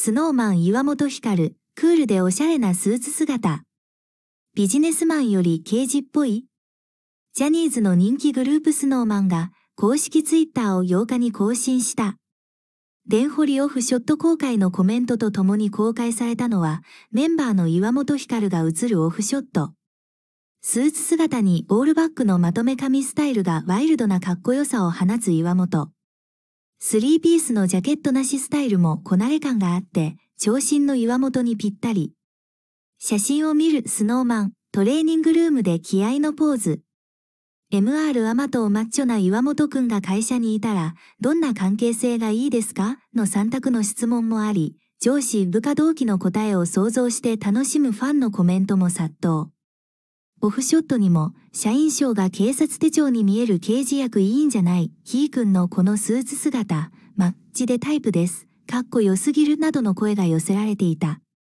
スノーマン岩本光、クールでおしゃれなスーツ姿。ビジネスマンより刑事っぽいジャニーズの人気グループスノーマンが公式ツイッターを8日に更新した。デンホリオフショット公開のコメントと共に公開されたのはメンバーの岩本光が映るオフショット。スーツ姿にオールバックのまとめ髪スタイルがワイルドなかっこよさを放つ岩本。スリーピースのジャケットなしスタイルもこなれ感があって、長身の岩本にぴったり。写真を見るスノーマン、トレーニングルームで気合のポーズ。MR アマトをマッチョな岩本くんが会社にいたら、どんな関係性がいいですかの3択の質問もあり、上司部下同期の答えを想像して楽しむファンのコメントも殺到。オフショットにも、社員賞が警察手帳に見える刑事役いいんじゃない、ひーくんのこのスーツ姿、マッチでタイプです。かっこよすぎるなどの声が寄せられていた。